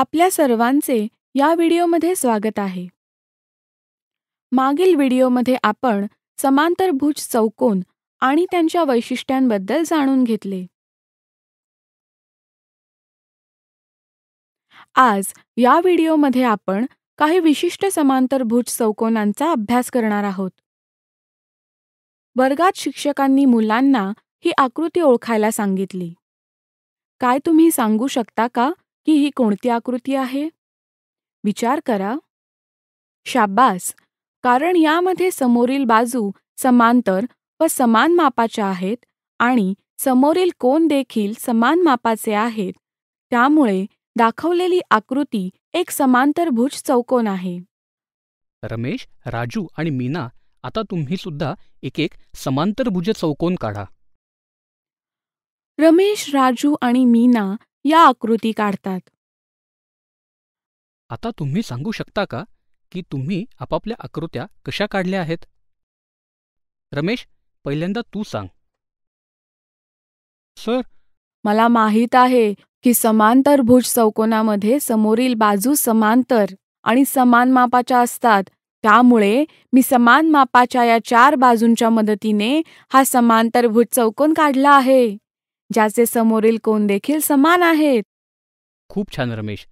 आपल्या सर्वांचे या व्हिडिओमध्ये स्वागत आहे मागील व्हिडिओमध्ये आपण समांतरभुज चौकोन आणि त्यांच्या वैशिष्ट्यांबद्दल जाणून घेतले आज या व्हिडिओमध्ये आपण काही विशिष्ट समांतरभुज चौकोनांचा अभ्यास करणार आहोत वर्गात शिक्षकांनी मुलांना ही आकृती ओळखायला सांगितली काय तुम्ही सांगू शकता का की ही कोणती आकृती आहे विचार करा शाब्बास कारण यामध्ये समोरील बाजू समांतर व समान मापाच्या आहेत आणि समोरील कोन देखील समान मापाचे आहेत त्यामुळे दाखवलेली आकृती एक समांतरभुज चौकोन आहे रमेश राजू आणि मीना आता तुम्ही सुद्धा एक एक समांतरभुज चौकोन काढा रमेश राजू आणि मीना या आकृती काढतात आता तुम्ही सांगू शकता का की तुम्ही आपापल्या आकृत्या कशा काढल्या आहेत रमेश पहिल्यांदा तू सांग सर मला माहीत आहे की समांतरभुज चौकोनामध्ये समोरील बाजू समांतर आणि समान मापाच्या असतात त्यामुळे मी समान मापाच्या या चार बाजूंच्या मदतीने हा समांतरभुज चौकोन काढला आहे ज्याचे समोरील कोण देखील समान आहेत खूप छान रमेश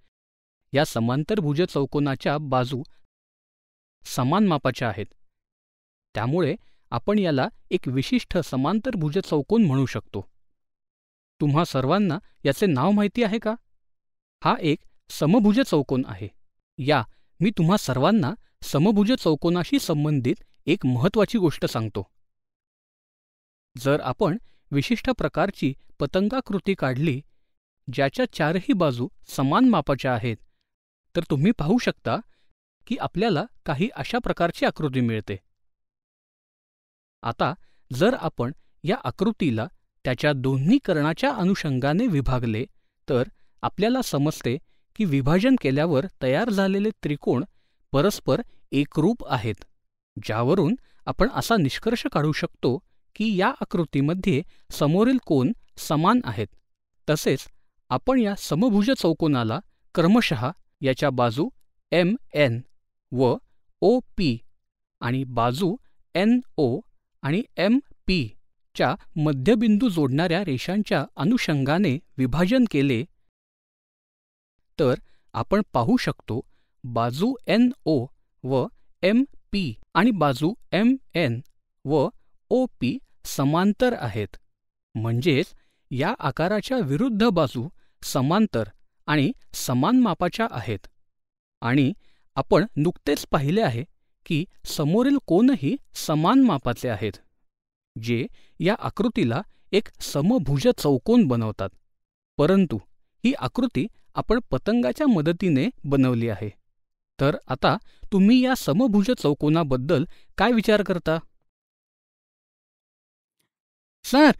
या समांतरभुज चौकोनाच्या बाजू समान मापाच्या आहेत त्यामुळे आपण याला एक विशिष्ट समांतरभुज चौकोन म्हणू शकतो तुम्हा सर्वांना याचे नाव माहिती आहे का हा एक समभुज चौकोन आहे या मी तुम्हा सर्वांना समभुज चौकोनाशी संबंधित एक महत्वाची गोष्ट सांगतो जर आपण विशिष्ट प्रकारची पतंगाकृती काढली ज्याच्या चारही बाजू समान मापाच्या आहेत तर तुम्ही पाहू शकता की आपल्याला काही अशा प्रकारची आकृती मिळते आता जर आपण या आकृतीला त्याच्या दोन्ही कर्णाच्या अनुषंगाने विभागले तर आपल्याला समजते की विभाजन केल्यावर तयार झालेले त्रिकोण परस्पर एकरूप आहेत ज्यावरून आपण असा निष्कर्ष काढू शकतो की या आकृतीमध्ये समोरील कोन समान आहेत तसेच आपण या समभुज चौकोनाला क्रमशः याच्या बाजू एम एन व ओ पी आणि बाजू एन ओ आणि एम पी च्या मध्यबिंदू जोडणाऱ्या रेषांच्या अनुषंगाने विभाजन केले तर आपण पाहू शकतो बाजू एन ओ व एम पी आणि बाजू एम एन व ओ पी समांतर आहेत म्हणजेच या आकाराच्या विरुद्ध बाजू समांतर आणि समान मापाच्या आहेत आणि आपण नुकतेच पाहिले आहे की समोरील कोणही समान मापाचे आहेत जे या आकृतीला एक समभुज चौकोन बनवतात परंतु ही आकृती आपण पतंगाच्या मदतीने बनवली आहे तर आता तुम्ही या समभुज चौकोनाबद्दल काय विचार करता सर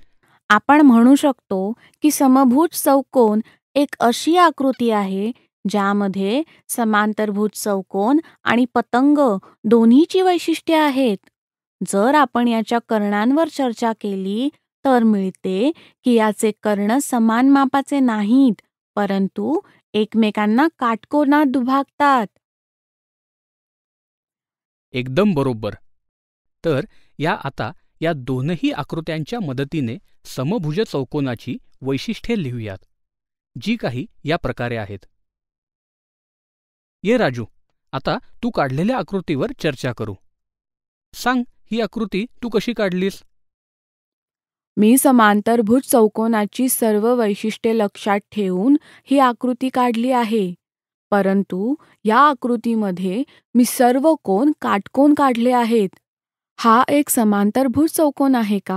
आपण म्हणू शकतो की समभुज चौकोन एक अशी आकृती आहे ज्यामध्ये समांतरभुज चौकोन आणि पतंग दोन्हीची वैशिष्ट्ये आहेत जर आपण याच्या कर्णांवर चर्चा केली तर मिळते की याचे कर्ण समान मापाचे नाहीत परंतु एकमेकांना काटकोनात दुभागतात एकदम बरोबर तर या आता या दोनही आकृत्यांच्या मदतीने समभुज चौकोनाची वैशिष्ट्ये लिहूयात जी काही या प्रकारे आहेत ये राजू आता तू काढलेल्या आकृतीवर चर्चा करू सांग ही आकृती तू कशी काढलीस मी समांतरभुज चौकोनाची सर्व वैशिष्ट्ये लक्षात ठेवून ही आकृती काढली आहे परंतु या आकृतीमध्ये मी सर्व कोन काटकोन काढले आहेत हा एक समांतरभुज चौकोन आहे का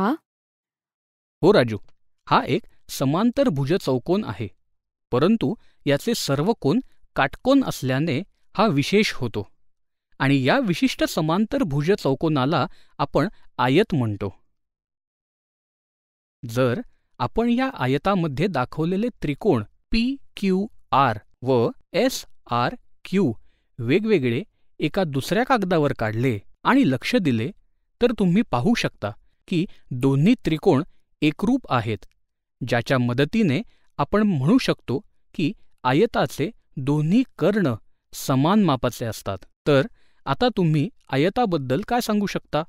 हो राजू हा एक समांतरभुज चौकोन आहे परंतु याचे सर्व कोन काटकोन असल्याने हा विशेष होतो आणि या विशिष्ट समांतरभुज चौकोनाला आपण आयत म्हणतो जर आपण या आयतामध्ये दाखवलेले त्रिकोण पी क्यू आर व एस आर क्यू वेगवेगळे एका दुसऱ्या कागदावर काढले आणि लक्ष दिले तर तुम्ही पाहू शकता की दोन्ही त्रिकोण एकरूप आहेत ज्याच्या मदतीने आपण म्हणू शकतो की आयताचे दोन्ही कर्ण समान मापाचे असतात तर आता तुम्ही आयताबद्दल काय सांगू शकता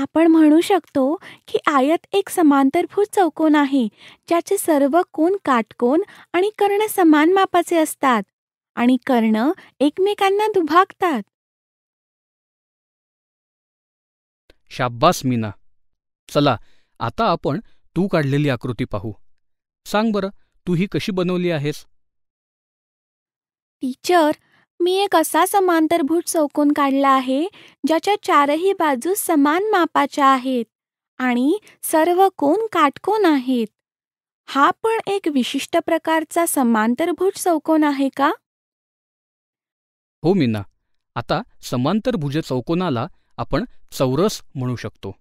आपण म्हणू शकतो की आयत एक समांतरभूत चौकोन आहे ज्याचे सर्व कोन काटकोन आणि कर्ण समान मापाचे असतात आणि कर्ण एकमेकांना दुभागतात शाब्बास मीना चला आता आपण तू काढलेली आकृती पाहू सांग बरं तू ही कशी बनवली आहेस टीचर मी एक असा समांतरभुज चौकोन काढला आहे ज्याच्या चारही बाजू समान मापाच्या आहेत आणि सर्व कोण काटकोन आहेत हा पण एक विशिष्ट प्रकारचा समांतरभुज चौकोन आहे का हो मीना आता समांतरभुज चौकोनाला आपण चौरस म्हणू शकतो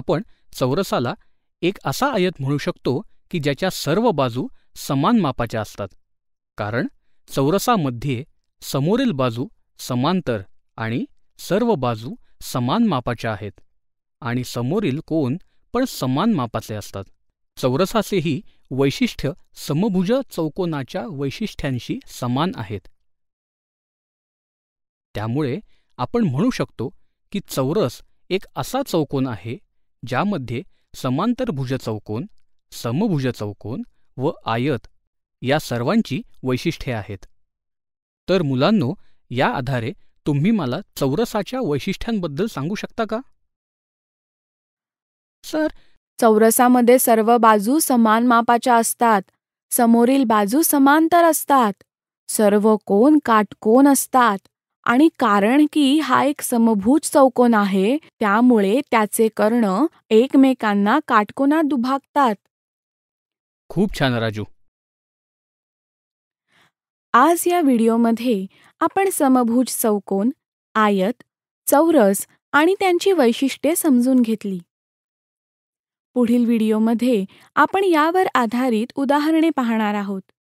आपण चौरसाला एक असा आयत म्हणू शकतो की ज्याच्या सर्व बाजू समान मापाच्या असतात कारण चौरसामध्ये समोरील बाजू समांतर आणि सर्व बाजू समान मापाच्या आहेत आणि समोरील कोन पण समान मापाचे असतात चौरसाचेही वैशिष्ट्य समभुज चौकोनाच्या वैशिष्ट्यांशी समान आहेत त्यामुळे आपण म्हणू शकतो की चौरस एक असा चौकोन आहे ज्यामध्ये समांतरभुज चौकोन समभुज चौकोन व आयत या सर्वांची वैशिष्ट्ये आहेत तर मुलांनो या आधारे तुम्ही मला चौरसाच्या वैशिष्ट्यांबद्दल सांगू शकता का सर चौरसामध्ये सर्व बाजू समान मापाच्या असतात समोरील बाजू समांतर असतात सर्व कोण काटकोन असतात आणि कारण की हा एक समभुज चौकोन आहे त्यामुळे त्याचे कर्ण एकमेकांना काटकोनात दुभागतात खूप छान राजू आज या व्हिडिओमध्ये आपण समभुज चौकोन आयत चौरस आणि त्यांची वैशिष्ट्ये समजून घेतली पुढील व्हिडिओमध्ये आपण यावर आधारित उदाहरणे पाहणार आहोत